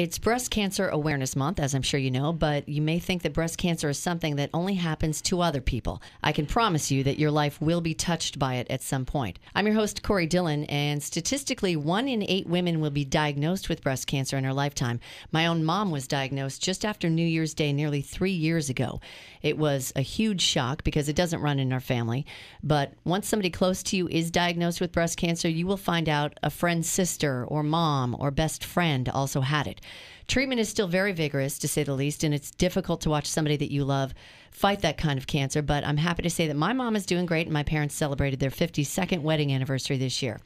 It's Breast Cancer Awareness Month, as I'm sure you know, but you may think that breast cancer is something that only happens to other people. I can promise you that your life will be touched by it at some point. I'm your host, Corey Dillon, and statistically, one in eight women will be diagnosed with breast cancer in her lifetime. My own mom was diagnosed just after New Year's Day nearly three years ago. It was a huge shock because it doesn't run in our family, but once somebody close to you is diagnosed with breast cancer, you will find out a friend's sister or mom or best friend also had it. Treatment is still very vigorous, to say the least, and it's difficult to watch somebody that you love fight that kind of cancer. But I'm happy to say that my mom is doing great, and my parents celebrated their 52nd wedding anniversary this year.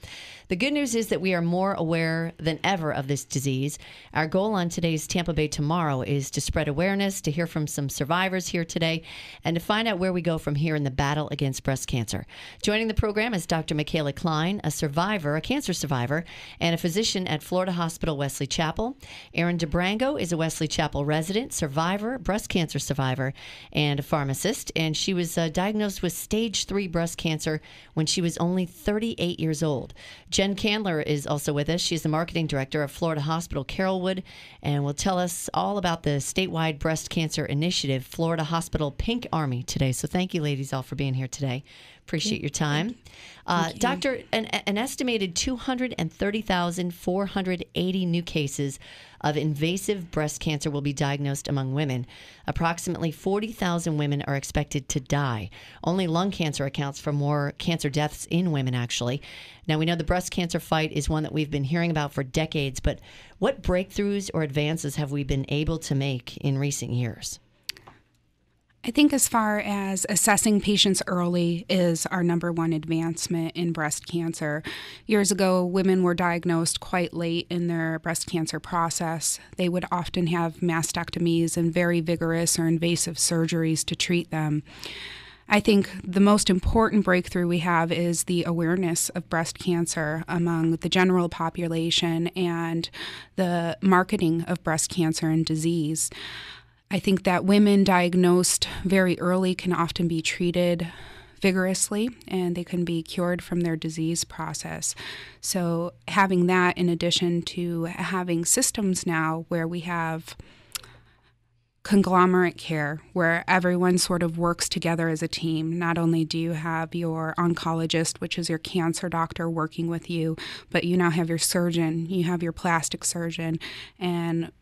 The good news is that we are more aware than ever of this disease. Our goal on today's Tampa Bay Tomorrow is to spread awareness, to hear from some survivors here today, and to find out where we go from here in the battle against breast cancer. Joining the program is Dr. Michaela Klein, a survivor, a cancer survivor, and a physician at Florida Hospital Wesley Chapel. Aaron DeBrango is a Wesley Chapel resident, survivor, breast cancer survivor, and a pharmacist. And she was uh, diagnosed with stage three breast cancer when she was only 38 years old. Jen Jen Candler is also with us. She's the marketing director of Florida Hospital Carrollwood and will tell us all about the statewide breast cancer initiative, Florida Hospital Pink Army, today. So thank you, ladies, all for being here today. Appreciate your time. You. Uh, you. Doctor, an, an estimated 230,480 new cases of invasive breast cancer will be diagnosed among women. Approximately 40,000 women are expected to die. Only lung cancer accounts for more cancer deaths in women, actually. Now, we know the breast cancer fight is one that we've been hearing about for decades, but what breakthroughs or advances have we been able to make in recent years? I think, as far as assessing patients early, is our number one advancement in breast cancer. Years ago, women were diagnosed quite late in their breast cancer process. They would often have mastectomies and very vigorous or invasive surgeries to treat them. I think the most important breakthrough we have is the awareness of breast cancer among the general population and the marketing of breast cancer and disease. I think that women diagnosed very early can often be treated vigorously and they can be cured from their disease process. So, having that in addition to having systems now where we have conglomerate care where everyone sort of works together as a team. Not only do you have your oncologist, which is your cancer doctor, working with you, but you now have your surgeon, you have your plastic surgeon, and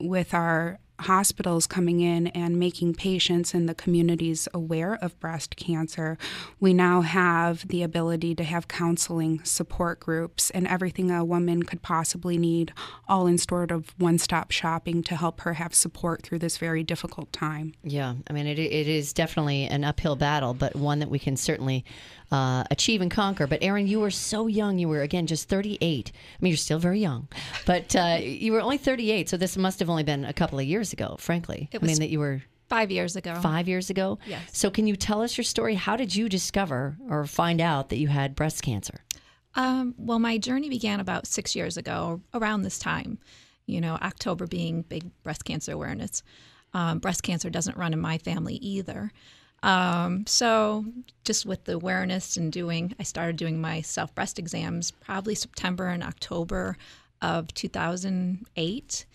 with our hospitals coming in and making patients in the communities aware of breast cancer, we now have the ability to have counseling support groups and everything a woman could possibly need, all in sort of one stop shopping to help her have support through this very difficult time. Yeah, I mean, it, it is definitely an uphill battle, but one that we can certainly uh, Achieve and Conquer. But Aaron, you were so young. You were, again, just 38. I mean, you're still very young, but uh, you were only 38. So this must have only been a couple of years ago, frankly. It was I mean, that you were. Five years ago. Five years ago? Yes. So, can you tell us your story? How did you discover or find out that you had breast cancer? Um, well, my journey began about six years ago, around this time, you know, October being big breast cancer awareness. Um, breast cancer doesn't run in my family either. Um, so just with the awareness and doing, I started doing my self breast exams probably September and October of 2008,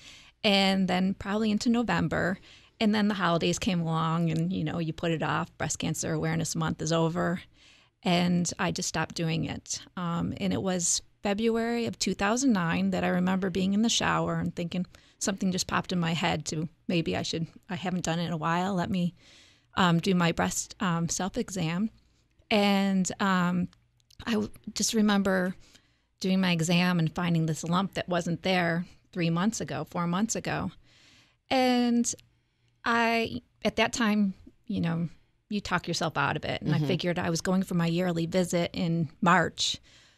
and then probably into November. And then the holidays came along, and you know, you put it off. Breast Cancer Awareness Month is over, and I just stopped doing it. Um, and it was February of 2009 that I remember being in the shower and thinking something just popped in my head to maybe I should, I haven't done it in a while. Let me um, do my breast um, self exam. And um, I w- just remember doing my exam and finding this lump that wasn't there three months ago, four months ago. And I, at that time, you know, you talk yourself out of it. And mm-hmm. I figured I was going for my yearly visit in March.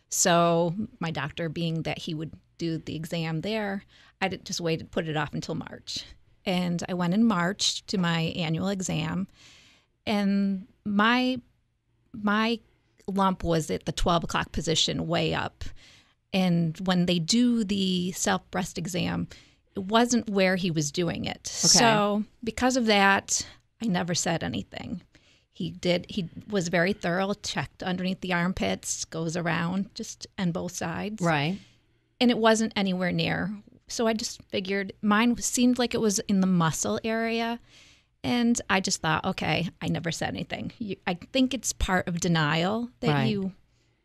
So my doctor, being that he would do the exam there, I just waited, put it off until March and I went in March to my annual exam, and my my lump was at the 12 o'clock position, way up. And when they do the self breast exam, it wasn't where he was doing it. Okay. So because of that, I never said anything. He did. He was very thorough. Checked underneath the armpits, goes around just on both sides. Right. And it wasn't anywhere near so I just figured mine seemed like it was in the muscle area. And I just thought, okay, I never said anything. You, I think it's part of denial that right. you,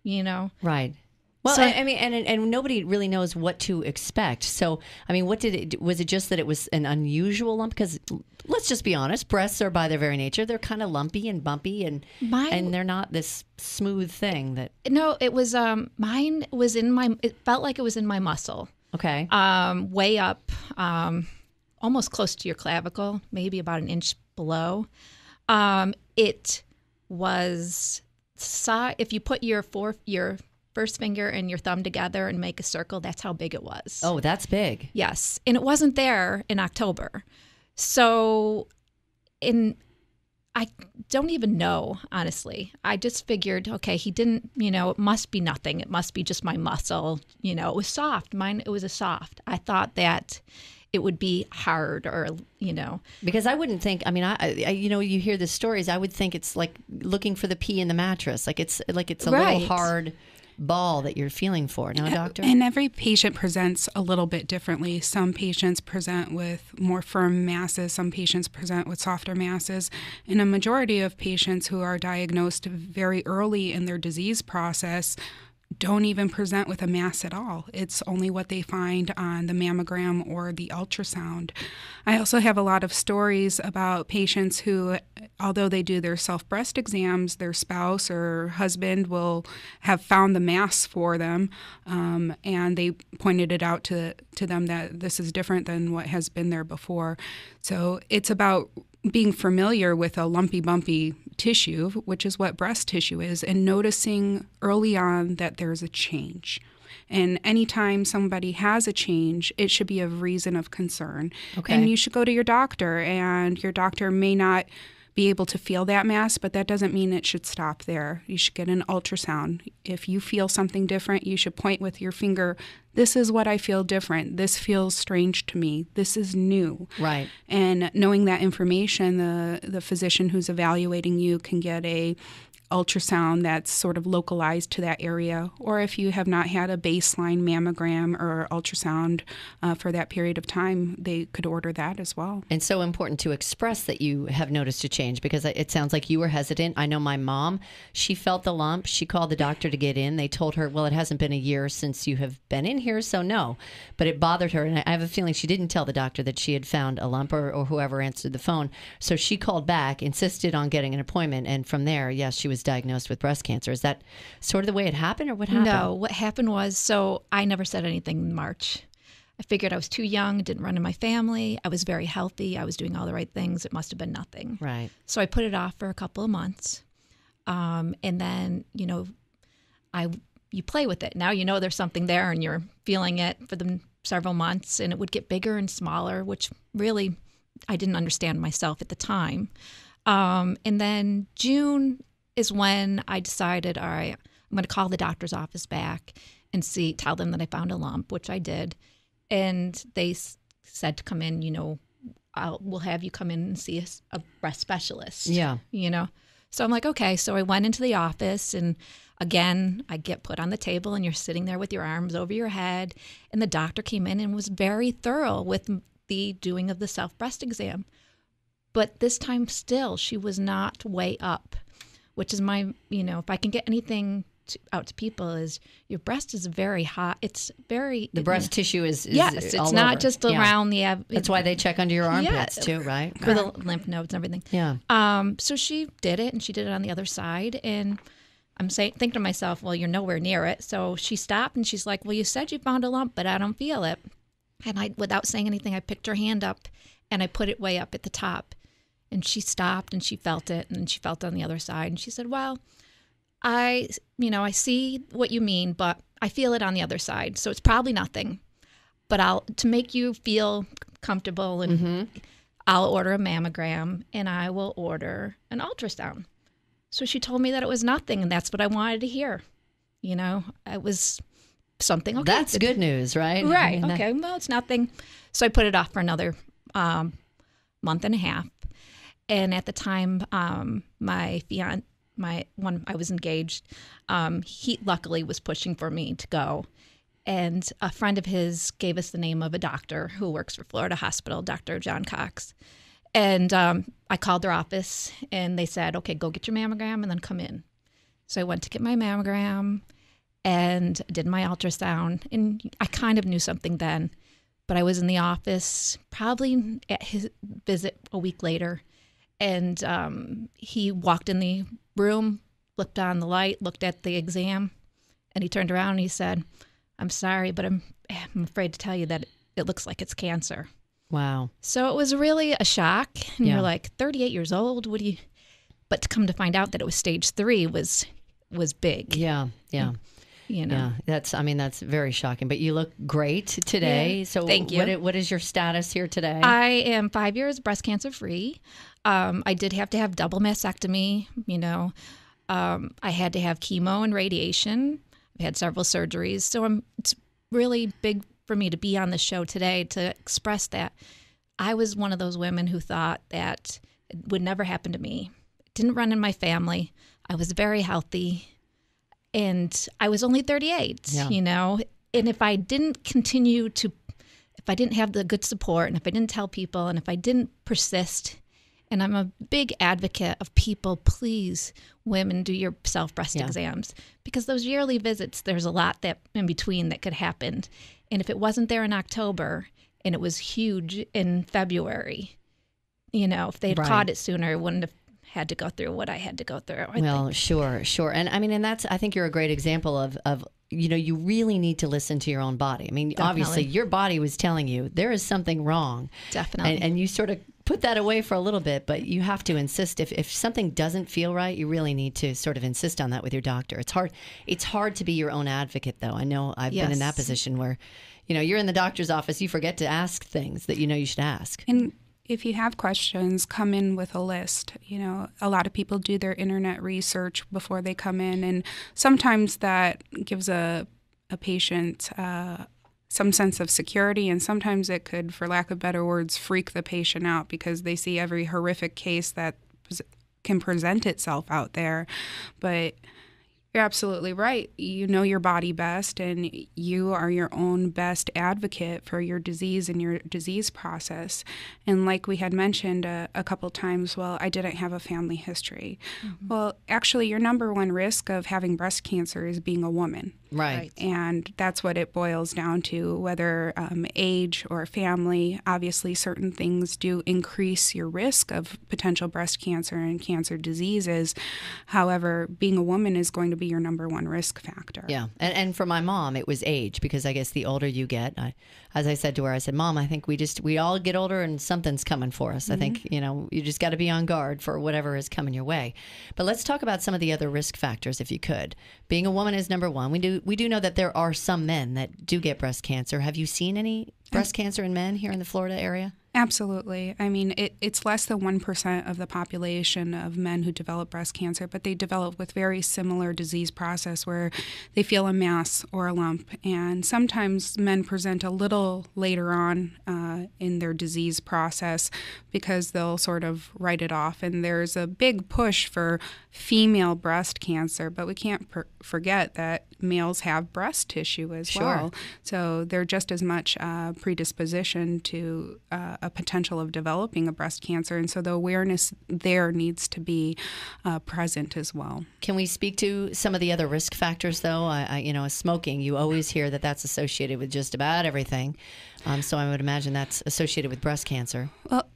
you know. Right. Well, so, I, I, mean, and and nobody really knows what to expect. So, I mean, what did it? Was it just that it was an unusual lump? Because let's just be honest, breasts are by their very nature they're kind of lumpy and bumpy, and and they're not this smooth thing that. No, it was um mine was in my. It felt like it was in my muscle. Okay. Um, way up, um, almost close to your clavicle, maybe about an inch below. Um, it was saw if you put your four your first finger and your thumb together and make a circle, that's how big it was. Oh, that's big. Yes. And it wasn't there in October. So in I don't even know, honestly. I just figured, okay, he didn't, you know, it must be nothing. It must be just my muscle. You know, it was soft. Mine, it was a soft. I thought that it would be hard or, you know. Because I wouldn't think, I mean, I, I you know, you hear the stories, I would think it's like looking for the pee in the mattress. Like it's, like it's a right. little hard ball that you're feeling for. No, doctor? And every patient presents a little bit differently. Some patients present with more firm masses, some patients present with softer masses. And a majority of patients who are diagnosed very early in their disease process don't even present with a mass at all. It's only what they find on the mammogram or the ultrasound. I also have a lot of stories about patients who, although they do their self breast exams, their spouse or husband will have found the mass for them, um, and they pointed it out to, to them that this is different than what has been there before. So it's about being familiar with a lumpy, bumpy tissue, which is what breast tissue is, and noticing early on that there's a change. And anytime somebody has a change, it should be a reason of concern. Okay. And you should go to your doctor, and your doctor may not be able to feel that mass, but that doesn't mean it should stop there. You should get an ultrasound. If you feel something different, you should point with your finger, this is what I feel different. This feels strange to me. This is new. Right. And knowing that information, the the physician who's evaluating you can get a ultrasound that's sort of localized to that area, or if you have not had a baseline mammogram or ultrasound uh, for that period of time, they could order that as well. And so important to express that you have noticed a change because it sounds like you were hesitant. I know my mom, she felt the lump. She called the doctor to get in. They told her, well, it hasn't been a year since you have been in here, so no. But it bothered her. And I have a feeling she didn't tell the doctor that she had found a lump or, or whoever answered the phone. So she called back, insisted on getting an appointment. And from there, yes, she was was diagnosed with breast cancer. Is that sort of the way it happened, or what happened? No, what happened was so I never said anything in March. I figured I was too young, didn't run in my family. I was very healthy. I was doing all the right things. It must have been nothing. Right. So I put it off for a couple of months. Um, and then, you know, I you play with it. Now you know there's something there and you're feeling it for the several months and it would get bigger and smaller, which really I didn't understand myself at the time. Um, and then June, is when I decided, all right, I'm going to call the doctor's office back and see, tell them that I found a lump, which I did. And they s- said to come in, you know, I'll, we'll have you come in and see a, a breast specialist. Yeah. You know? So I'm like, okay. So I went into the office, and again, I get put on the table, and you're sitting there with your arms over your head. And the doctor came in and was very thorough with the doing of the self breast exam. But this time, still, she was not way up which is my, you know, if I can get anything to, out to people is your breast is very hot. It's very the breast tissue is, is yes. It's not over. just yeah. around the. Ab- That's why they check under your armpits yeah. too, right? For the lymph nodes and everything. Yeah. Um. So she did it, and she did it on the other side, and I'm saying thinking to myself, well, you're nowhere near it. So she stopped, and she's like, well, you said you found a lump, but I don't feel it. And I, without saying anything, I picked her hand up, and I put it way up at the top. And she stopped and she felt it and she felt on the other side and she said, "Well, I, you know, I see what you mean, but I feel it on the other side. So it's probably nothing. But I'll to make you feel comfortable and mm-hmm. I'll order a mammogram and I will order an ultrasound." So she told me that it was nothing and that's what I wanted to hear. You know, it was something. Okay, That's good news, right? Right. I mean, okay. That... Well, it's nothing. So I put it off for another um, month and a half and at the time, um, my fiance, my one, I was engaged. Um, he luckily was pushing for me to go, and a friend of his gave us the name of a doctor who works for Florida Hospital, Dr. John Cox. And um, I called their office, and they said, "Okay, go get your mammogram and then come in." So I went to get my mammogram and did my ultrasound, and I kind of knew something then but I was in the office probably at his visit a week later, and um, he walked in the room, flipped on the light, looked at the exam, and he turned around and he said, "I'm sorry, but I'm I'm afraid to tell you that it looks like it's cancer." Wow. So it was really a shock, and yeah. you're like, "38 years old, what do you?" But to come to find out that it was stage three was was big. Yeah, yeah. And you know, yeah, that's. I mean, that's very shocking. But you look great today. Yeah. So thank you. What, what is your status here today? I am five years breast cancer free. Um, I did have to have double mastectomy. You know, um, I had to have chemo and radiation. I've had several surgeries. So I'm. It's really big for me to be on the show today to express that I was one of those women who thought that it would never happen to me. It didn't run in my family. I was very healthy and I was only 38, yeah. you know. And if I didn't continue to, if I didn't have the good support and if I didn't tell people and if I didn't persist, and I'm a big advocate of people, please, women, do your self breast yeah. exams because those yearly visits, there's a lot that in between that could happen. And if it wasn't there in October and it was huge in February, you know, if they'd right. caught it sooner, it wouldn't have had to go through what I had to go through. I well, think. sure, sure. And I mean, and that's, I think you're a great example of, of, you know, you really need to listen to your own body. I mean, Definitely. obviously, your body was telling you there is something wrong. Definitely. and, and you sort of put that away for a little bit, but you have to insist if, if something doesn't feel right, you really need to sort of insist on that with your doctor. It's hard it's hard to be your own advocate though. I know I've yes. been in that position where you know, you're in the doctor's office, you forget to ask things that you know you should ask. And if you have questions, come in with a list. You know, a lot of people do their internet research before they come in, and sometimes that gives a, a patient uh, some sense of security, and sometimes it could, for lack of better words, freak the patient out because they see every horrific case that can present itself out there. But you're absolutely right. You know your body best, and you are your own best advocate for your disease and your disease process. And like we had mentioned a, a couple times, well, I didn't have a family history. Mm-hmm. Well, actually, your number one risk of having breast cancer is being a woman. Right. And that's what it boils down to whether um, age or family. Obviously, certain things do increase your risk of potential breast cancer and cancer diseases. However, being a woman is going to be your number one risk factor. Yeah. And, and for my mom, it was age because I guess the older you get, I, as I said to her, I said, Mom, I think we just, we all get older and something's coming for us. Mm-hmm. I think, you know, you just got to be on guard for whatever is coming your way. But let's talk about some of the other risk factors if you could. Being a woman is number one. We do we do know that there are some men that do get breast cancer. Have you seen any breast cancer in men here in the Florida area? Absolutely. I mean, it, it's less than 1% of the population of men who develop breast cancer, but they develop with very similar disease process where they feel a mass or a lump. And sometimes men present a little later on uh, in their disease process because they'll sort of write it off. And there's a big push for female breast cancer, but we can't per- forget that males have breast tissue as sure. well. So they're just as much uh, predisposition to. Uh, a potential of developing a breast cancer. And so the awareness there needs to be uh, present as well. Can we speak to some of the other risk factors, though? I, I, you know, smoking, you always hear that that's associated with just about everything. Um, so I would imagine that's associated with breast cancer. Well,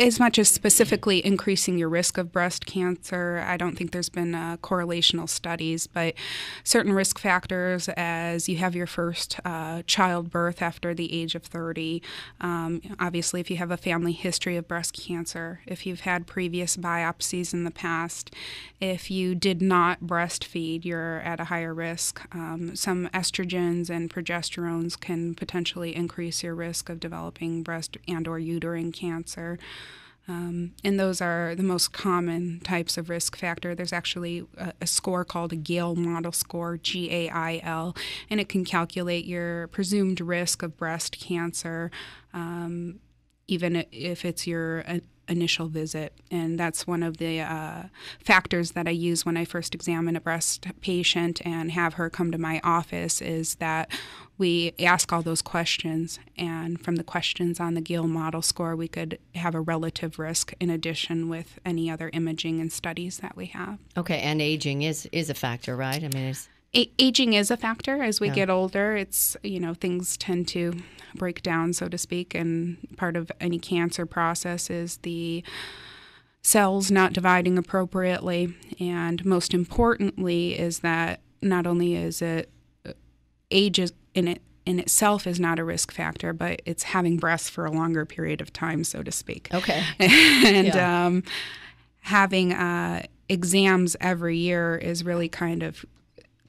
as much as specifically increasing your risk of breast cancer. I don't think there's been uh, correlational studies, but certain risk factors as you have your first uh, childbirth after the age of 30. Um, obviously, if you have a family history of breast cancer, if you've had previous biopsies in the past, if you did not breastfeed, you're at a higher risk. Um, some estrogens and progesterones can potentially increase your risk of developing breast and or uterine cancer. Um, and those are the most common types of risk factor. There's actually a, a score called a GAIL Model Score, G A I L, and it can calculate your presumed risk of breast cancer, um, even if it's your uh, initial visit. And that's one of the uh, factors that I use when I first examine a breast patient and have her come to my office is that we ask all those questions, and from the questions on the Gill model score, we could have a relative risk in addition with any other imaging and studies that we have. Okay, and aging is is a factor, right? I mean, it's a- aging is a factor as we yeah. get older. It's you know things tend to break down, so to speak, and part of any cancer process is the cells not dividing appropriately, and most importantly is that not only is it uh, age is in it in itself is not a risk factor, but it's having breasts for a longer period of time, so to speak. Okay. and yeah. um, having uh, exams every year is really kind of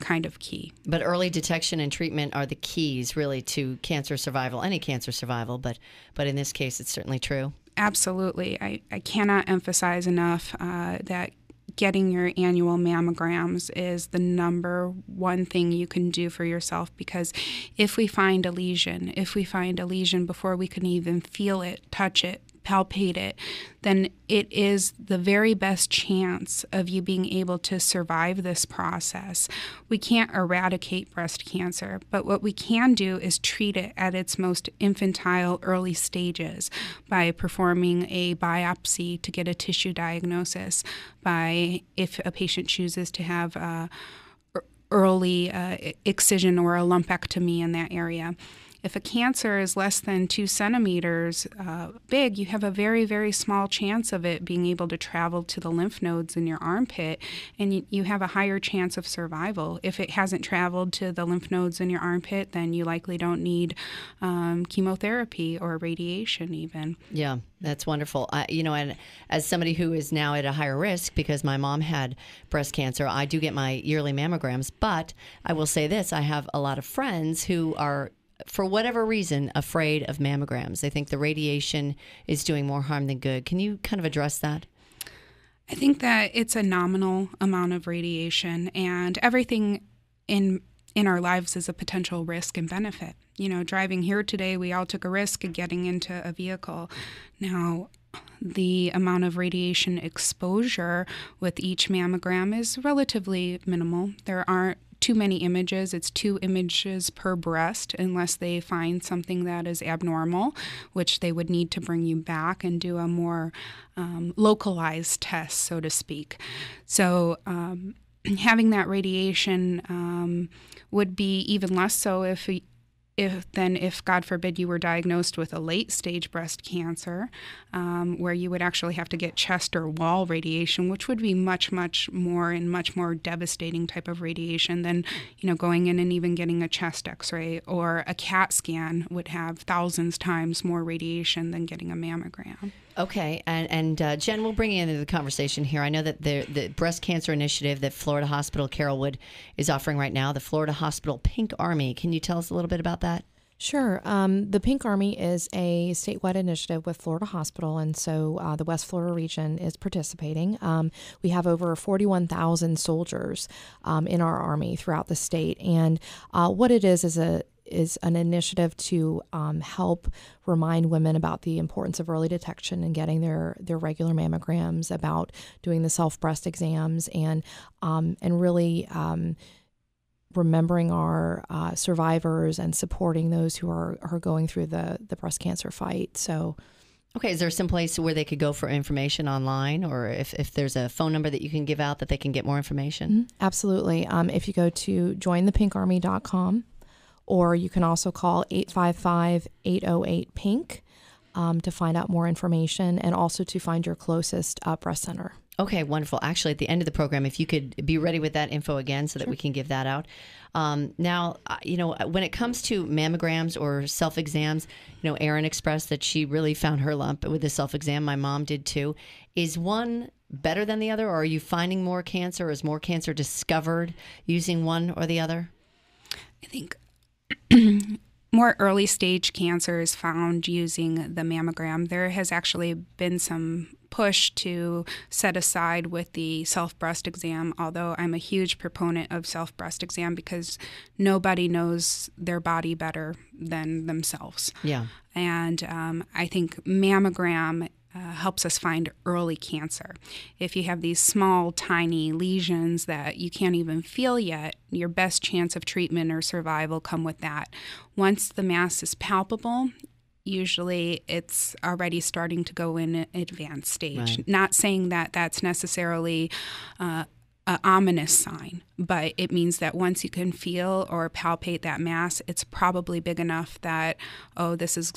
kind of key. But early detection and treatment are the keys, really, to cancer survival, any cancer survival. But but in this case, it's certainly true. Absolutely, I, I cannot emphasize enough uh, that getting your annual mammograms is the number one thing you can do for yourself because if we find a lesion, if we find a lesion before we can even feel it, touch it, palpate it, then it is the very best chance of you being able to survive this process. We can't eradicate breast cancer, but what we can do is treat it at its most infantile early stages by performing a biopsy to get a tissue diagnosis, by if a patient chooses to have uh, a early uh, excision or a lumpectomy in that area. If a cancer is less than two centimeters uh, big, you have a very, very small chance of it being able to travel to the lymph nodes in your armpit, and you, you have a higher chance of survival. If it hasn't traveled to the lymph nodes in your armpit, then you likely don't need um, chemotherapy or radiation, even. Yeah, that's wonderful. I, you know, and as somebody who is now at a higher risk because my mom had breast cancer, I do get my yearly mammograms, but I will say this I have a lot of friends who are for whatever reason, afraid of mammograms. They think the radiation is doing more harm than good. Can you kind of address that? I think that it's a nominal amount of radiation, and everything in in our lives is a potential risk and benefit. You know, driving here today, we all took a risk of getting into a vehicle. Now, the amount of radiation exposure with each mammogram is relatively minimal. There aren't too many images. It's two images per breast unless they find something that is abnormal, which they would need to bring you back and do a more um, localized test, so to speak. So, um, having that radiation um, would be even less so if if, than if, God forbid, you were diagnosed with a late stage breast cancer, um, where you would actually have to get chest or wall radiation, which would be much, much more and much more devastating type of radiation than you know going in and even getting a chest X-ray or a CAT scan would have thousands times more radiation than getting a mammogram. Okay, and, and uh, Jen, we'll bring you into the conversation here. I know that the, the breast cancer initiative that Florida Hospital Carrollwood is offering right now, the Florida Hospital Pink Army. Can you tell us a little bit about that? Sure. Um, the Pink Army is a statewide initiative with Florida Hospital, and so uh, the West Florida region is participating. Um, we have over 41,000 soldiers um, in our Army throughout the state, and uh, what it is is a is an initiative to um, help remind women about the importance of early detection and getting their their regular mammograms, about doing the self breast exams, and um, and really. Um, remembering our uh, survivors and supporting those who are, are going through the, the breast cancer fight. So, Okay, is there some place where they could go for information online, or if, if there's a phone number that you can give out that they can get more information? Mm-hmm. Absolutely. Um, if you go to jointhepinkarmy.com, or you can also call 855 808 PINK um, to find out more information and also to find your closest uh, breast center. Okay, wonderful. Actually, at the end of the program, if you could be ready with that info again so that sure. we can give that out. Um, now, uh, you know, uh, when it comes to mammograms or self exams, you know, Erin expressed that she really found her lump with the self exam. My mom did too. Is one better than the other, or are you finding more cancer? Or is more cancer discovered using one or the other? I think more early stage cancers found using the mammogram. There has actually been some push to set aside with the self breast exam, although I'm a huge proponent of self breast exam because nobody knows their body better than themselves. Yeah. And um, I think mammogram uh, helps us find early cancer. If you have these small, tiny lesions that you can't even feel yet, your best chance of treatment or survival come with that. Once the mass is palpable, usually it's already starting to go in advanced stage. Right. Not saying that that's necessarily. Uh, ominous sign, but it means that once you can feel or palpate that mass, it's probably big enough that, oh, this is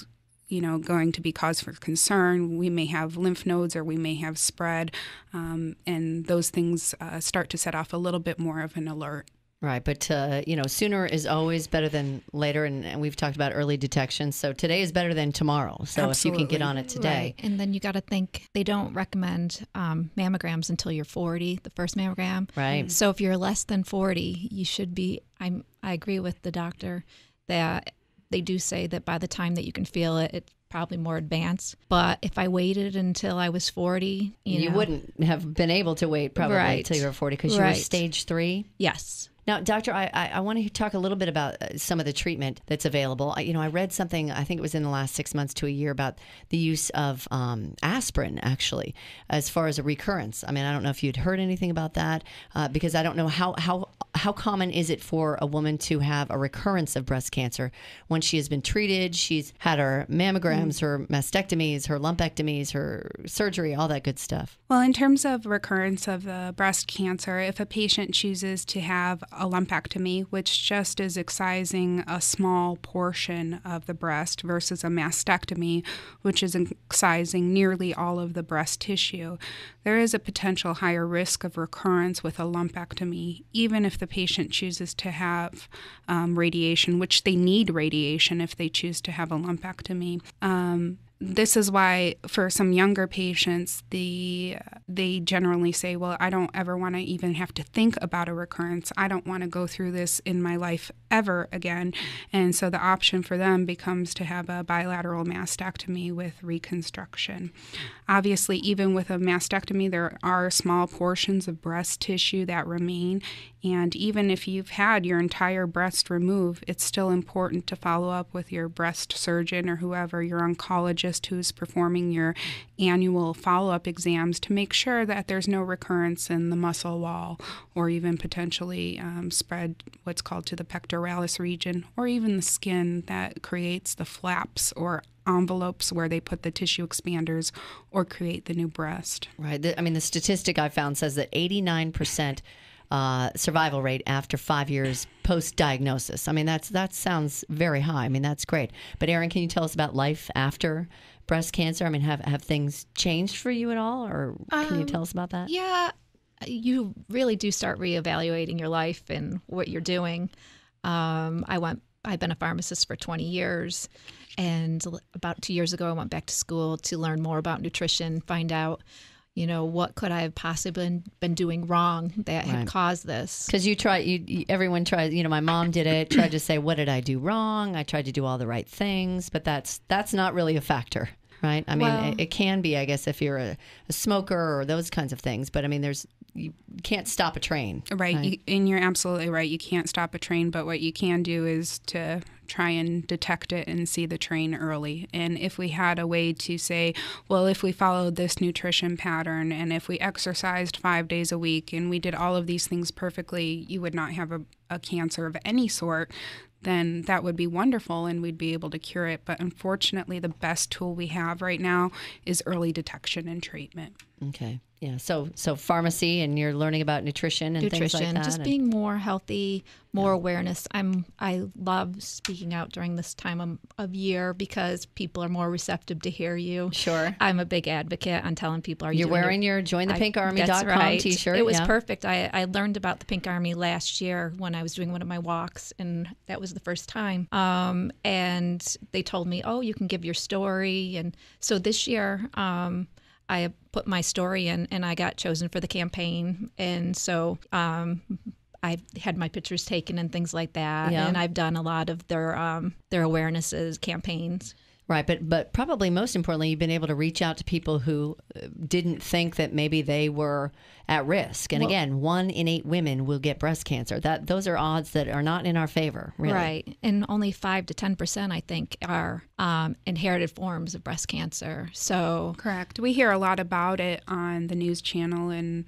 you know going to be cause for concern. We may have lymph nodes or we may have spread, um, and those things uh, start to set off a little bit more of an alert. Right, but uh, you know, sooner is always better than later, and, and, we've talked about early detection. So today is better than tomorrow. So Absolutely. if you can get on it today, right. and then you got to think they don't recommend um, mammograms until you're 40, the first mammogram. Right. So if you're less than 40, you should be. I'm. I agree with the doctor that they do say that by the time that you can feel it, it's probably more advanced. But if I waited until I was 40, you, you know, wouldn't have been able to wait probably right. until you were 40 because right. you were stage three. Yes. Now, doctor, I, I, I want to talk a little bit about uh, some of the treatment that's available. I, you know, I read something, I think it was in the last six months to a year, about the use of um, aspirin, actually, as far as a recurrence. I mean, I don't know if you'd heard anything about that uh, because I don't know how, how, how common is it for a woman to have a recurrence of breast cancer when she has been treated? She's had her mammograms, mm-hmm. her mastectomies, her lumpectomies, her surgery, all that good stuff. Well, in terms of recurrence of the breast cancer, if a patient chooses to have a lumpectomy, which just is excising a small portion of the breast, versus a mastectomy, which is excising nearly all of the breast tissue. There is a potential higher risk of recurrence with a lumpectomy, even if the patient chooses to have um, radiation, which they need radiation if they choose to have a lumpectomy. Um, this is why for some younger patients the they generally say well i don't ever want to even have to think about a recurrence i don't want to go through this in my life ever again and so the option for them becomes to have a bilateral mastectomy with reconstruction obviously even with a mastectomy there are small portions of breast tissue that remain and even if you've had your entire breast removed it's still important to follow up with your breast surgeon or whoever your oncologist psychologist who's performing your annual follow up exams to make sure that there's no recurrence in the muscle wall or even potentially um, spread what's called to the pectoralis region or even the skin that creates the flaps or envelopes where they put the tissue expanders or create the new breast. Right. I mean, the statistic I found says that 89% uh, survival rate after five years post diagnosis. I mean, that's that sounds very high. I mean, that's great. But Aaron, can you tell us about life after breast cancer? I mean, have have things changed for you at all, or can um, you tell us about that? Yeah, you really do start reevaluating your life and what you're doing. Um, I went. I've been a pharmacist for 20 years, and about two years ago, I went back to school to learn more about nutrition, find out you know what could i have possibly been doing wrong that right. had caused this because you try you everyone tries you know my mom did it tried to say what did i do wrong i tried to do all the right things but that's that's not really a factor right? I mean, well, it, it, can be, I guess, if you're a, a, smoker or those kinds of things. But I mean, there's you can't stop a train, right? right? You, and you're absolutely right. You can't stop a train, but what you can do is to try and detect it and see the train early. And if we had a way to say, well, if we followed this nutrition pattern and if we exercised five days a week and we did all of these things perfectly, you would not have a, a cancer of any sort then that would be wonderful and we'd be able to cure it. But unfortunately, the best tool we have right now is early detection and treatment. Okay. Yeah, so so pharmacy and you're learning about nutrition and nutrition, things like that. Just and... being more healthy, more yeah. awareness. I'm I love speaking out during this time of, of, year because people are more receptive to hear you. Sure. I'm a big advocate on telling people are you You're wearing it? your jointhepinkarmy.com right. t-shirt. It was yeah. perfect. I I learned about the Pink Army last year when I was doing one of my walks and that was the first time. Um, and they told me, "Oh, you can give your story." And so this year um, I put my story in and I got chosen for the campaign. And so um, I've had my pictures taken and things like that. Yeah. And I've done a lot of their um, their awarenesses campaigns. Right, but but probably most importantly, you've been able to reach out to people who uh, didn't think that maybe they were at risk. And well, again, one in eight women will get breast cancer. That those are odds that are not in our favor, really. Right, and only five to ten percent, I think, are um, inherited forms of breast cancer. So correct, we hear a lot about it on the news channel and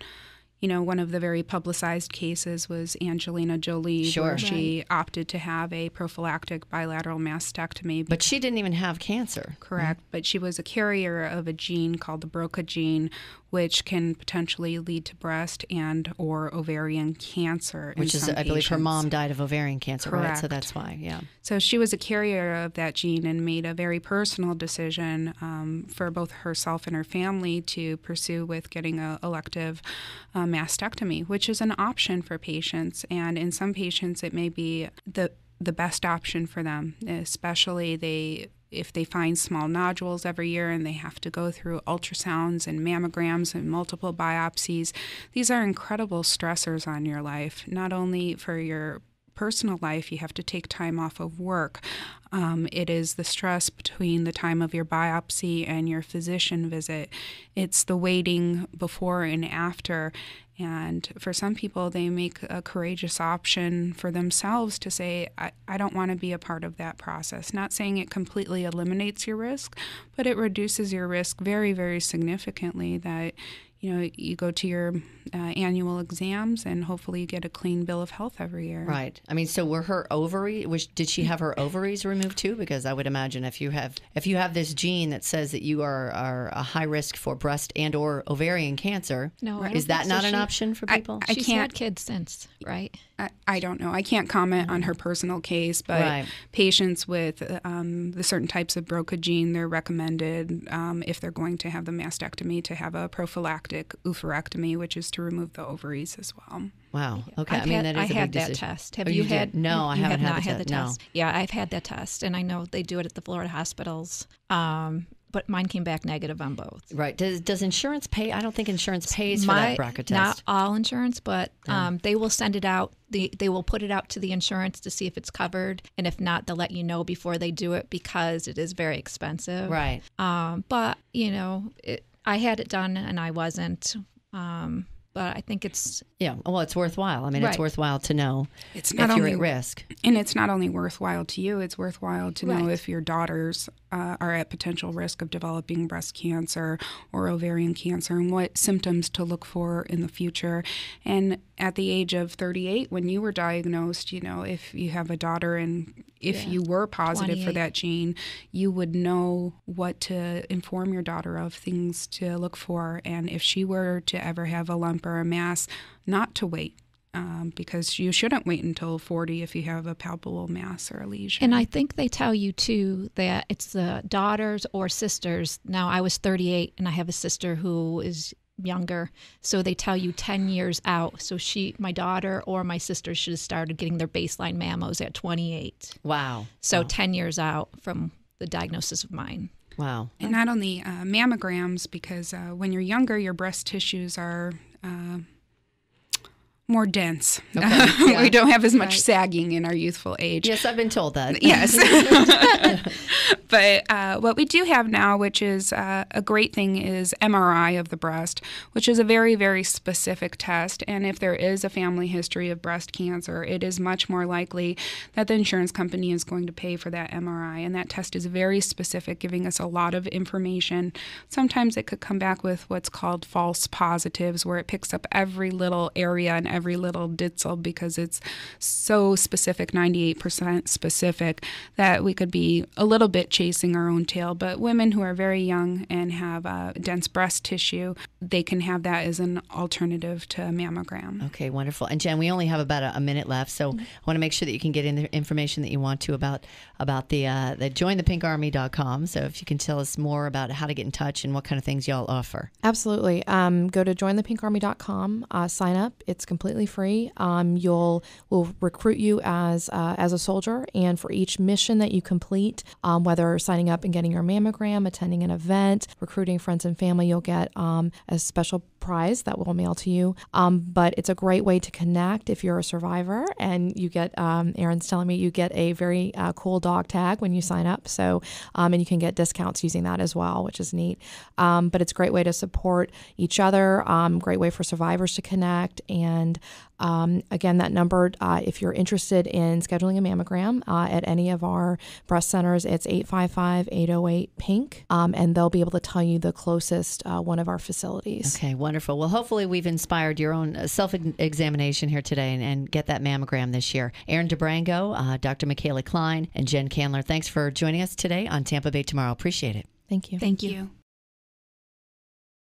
you know, one of the very publicized cases was Angelina Jolie, sure. where she right. opted to have a prophylactic bilateral mastectomy. Because, but she didn't even have cancer. Correct. Right? But she was a carrier of a gene called the BRCA gene, which can potentially lead to breast and or ovarian cancer. Which is, I patients. believe, her mom died of ovarian cancer, Correct. right? So that's why, yeah. So she was a carrier of that gene and made a very personal decision um, for both herself and her family to pursue with getting a elective uh, mastectomy, which is an option for patients, and in some patients it may be the the best option for them, especially they if they find small nodules every year and they have to go through ultrasounds and mammograms and multiple biopsies, these are incredible stressors on your life, not only for your personal life, you have to take time off of work. Um, it is the stress between the time of your biopsy and your physician visit. It's the waiting before and after. And for some people, they make a courageous option for themselves to say, I, I don't want to be a part of that process. Not saying it completely eliminates your risk, but it reduces your risk very, very significantly that you know, you go to your uh, annual exams and hopefully you get a clean bill of health every year. Right. I mean, so were her ovaries? did she have her ovaries removed too? Because I would imagine if you have if you have this gene that says that you are are a high risk for breast and or ovarian cancer, no, is that not so. an she, option for people? I, I She's can't, had kids since, right? I, I don't know. I can't comment on her personal case, but right. patients with um, the certain types of BRCA gene, they're recommended um, if they're going to have the mastectomy to have a prophylactic prophylactic oophorectomy, which is to remove the ovaries as well. Wow. Okay. I've i mean, had, that is I a had big that test. Oh, have oh, you, you had? No, I haven't have had, had, the, test. No. Yeah, I've had that test, and I know they do it at the Florida hospitals. Um, but mine came back negative on both. Right. Does, does insurance pay? I don't think insurance pays My, for that BRCA test. Not all insurance, but oh. um, they will send it out. The, they will put it out to the insurance to see if it's covered, and if not, they'll let you know before they do it because it is very expensive. Right. Um, but you know, it, I had it done and I wasn't. Um, but I think it's yeah, well, it's worthwhile. I mean, right. it's worthwhile to know it's not if only, you're at risk, and it's not only worthwhile to you; it's worthwhile to right. know if your daughters uh, are at potential risk of developing breast cancer or ovarian cancer, and what symptoms to look for in the future. And at the age of 38, when you were diagnosed, you know, if you have a daughter and if yeah. you were positive for that gene, you would know what to inform your daughter of, things to look for, and if she were to ever have a lump or a mass not to wait. Um, because you shouldn't wait until 40 if you have a palpable mass or a lesion. And I think they tell you too that it's the daughters or sisters. Now, I was 38 and I have a sister who is younger. So they tell you 10 years out. So she, my daughter or my sister should have started getting their baseline mammos at 28. Wow. So wow. 10 years out from the diagnosis of mine. Wow. And not only uh, mammograms, because uh, when you're younger, your breast tissues are. Uh, more dense. Okay. Yeah. we don't have as much right. sagging in our youthful age. Yes, I've been told that. yes. but uh, what we do have now, which is uh, a great thing, is MRI of the breast, which is a very, very specific test. And if there is a family history of breast cancer, it is much more likely that the insurance company is going to pay for that MRI. And that test is very specific, giving us a lot of information. Sometimes it could come back with what's called false positives, where it picks up every little area and every little ditzel because it's so specific, 98% specific, that we could be a little bit chasing our own tail. But women who are very young and have uh, dense breast tissue, they can have that as an alternative to mammogram. Okay, wonderful. And Jen, we only have about a, a minute left, so mm-hmm. I want to make sure that you can get in the information that you want to about about the uh, the jointhe.pinkarmy.com. So if you can tell us more about how to get in touch and what kind of things y'all offer. Absolutely. Um, go to jointhe.pinkarmy.com, uh, sign up. It's completely completely free. Um, you'll will recruit you as uh, as a soldier, and for each mission that you complete, um, whether signing up and getting your mammogram, attending an event, recruiting friends and family, you'll get um, a special prize that we'll mail to you. Um, but it's a great way to connect if you're a survivor, and you get um, Aaron's telling me you get a very uh, cool dog tag when you sign up. So um, and you can get discounts using that as well, which is neat. Um, but it's a great way to support each other. Um, great way for survivors to connect and um, again, that number, uh, if you're interested in scheduling a mammogram uh, at any of our breast centers, it's 855 808 PINK, um, and they'll be able to tell you the closest uh, one of our facilities. Okay, wonderful. Well, hopefully, we've inspired your own uh, self examination here today and, and, get that mammogram this year. Aaron DeBrango, uh, Dr. Michaela Klein, and Jen Candler, thanks for joining us today on Tampa Bay Tomorrow. Appreciate it. Thank you. Thank you.